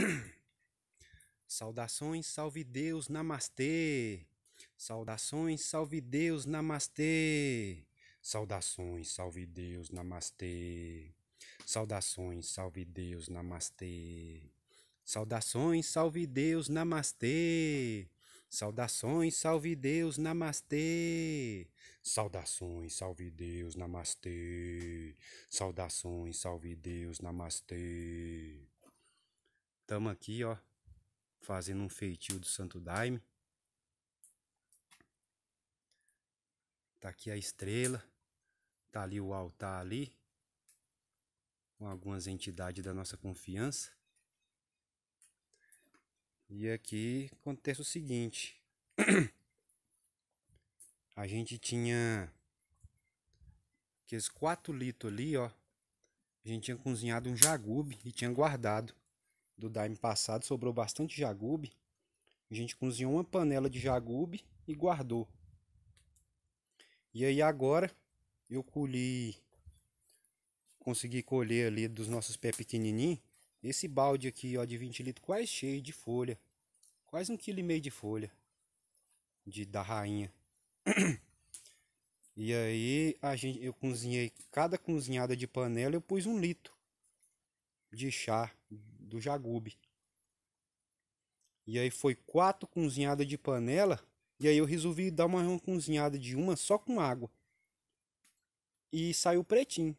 Saudações, salve Deus, namastê. Saudações, salve Deus, namastê. Saudações, salve Deus, namastê. Saudações, salve Deus, namastê. Saudações, salve Deus, namastê. Saudações, salve Deus, namastê. Saudações, salve Deus, namastê. Saudações, salve Deus, namastê. Estamos aqui, ó, fazendo um feitio do Santo Daime. Tá aqui a estrela, tá ali o altar ali, com algumas entidades da nossa confiança. E aqui acontece o seguinte: a gente tinha aqueles 4 litros ali, ó. A gente tinha cozinhado um jagube e tinha guardado do daime passado, sobrou bastante jagube. A gente cozinhou uma panela de jagube e guardou. E aí agora eu colhi, consegui colher ali dos nossos pés pequenininhos, esse balde aqui ó, de 20 litros quase cheio de folha. Quase um quilo e meio de folha de, da rainha. E aí a gente, eu cozinhei cada cozinhada de panela, eu pus um litro de chá do jagube. E aí foi quatro cozinhadas de panela. E aí eu resolvi dar uma cozinhada de uma só com água. E saiu pretinho.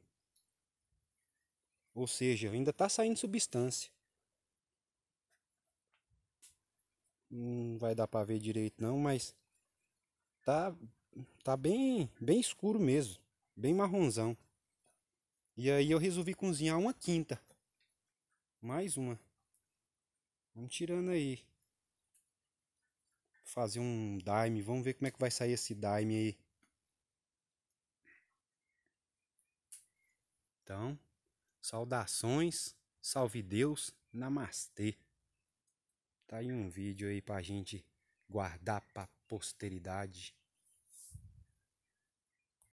Ou seja, ainda está saindo substância. Não vai dar para ver direito não, mas tá tá bem bem escuro mesmo, bem marronzão. E aí eu resolvi cozinhar uma quinta. Mais uma. Vamos tirando aí. Fazer um dime. Vamos ver como é que vai sair esse dime aí. Então, saudações. Salve Deus. Namastê. Tá aí um vídeo aí pra gente guardar pra posteridade.